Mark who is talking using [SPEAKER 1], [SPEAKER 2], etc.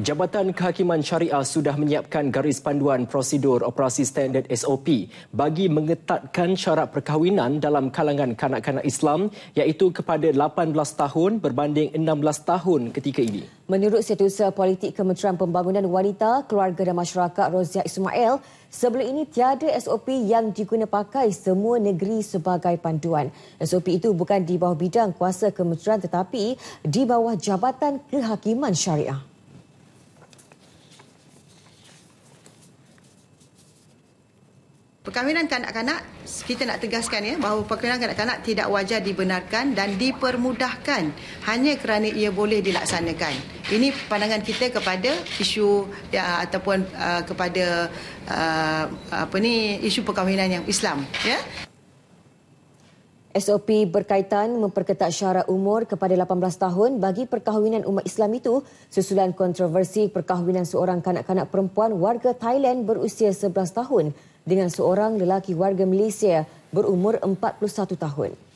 [SPEAKER 1] Jabatan Kehakiman Syariah sudah menyiapkan garis panduan prosedur operasi standard SOP bagi mengetatkan syarat perkahwinan dalam kalangan kanak-kanak Islam iaitu kepada 18 tahun berbanding 16 tahun ketika ini.
[SPEAKER 2] Menurut Setiausaha Politik Kementerian Pembangunan Wanita, Keluarga dan Masyarakat Rozia Ismail, sebelum ini tiada SOP yang diguna pakai semua negeri sebagai panduan. SOP itu bukan di bawah bidang kuasa kementerian tetapi di bawah Jabatan Kehakiman Syariah.
[SPEAKER 3] Perkahwinan kanak-kanak, kita nak tegaskan ya bahawa perkahwinan kanak-kanak tidak wajar dibenarkan dan dipermudahkan hanya kerana ia boleh dilaksanakan. Ini pandangan kita kepada isu ya, ataupun uh, kepada uh, apa ni isu perkahwinan yang Islam ya.
[SPEAKER 2] SOP berkaitan memperketat syarat umur kepada 18 tahun bagi perkahwinan umat Islam itu susulan kontroversi perkahwinan seorang kanak-kanak perempuan warga Thailand berusia 11 tahun dengan seorang lelaki warga Malaysia berumur 41 tahun.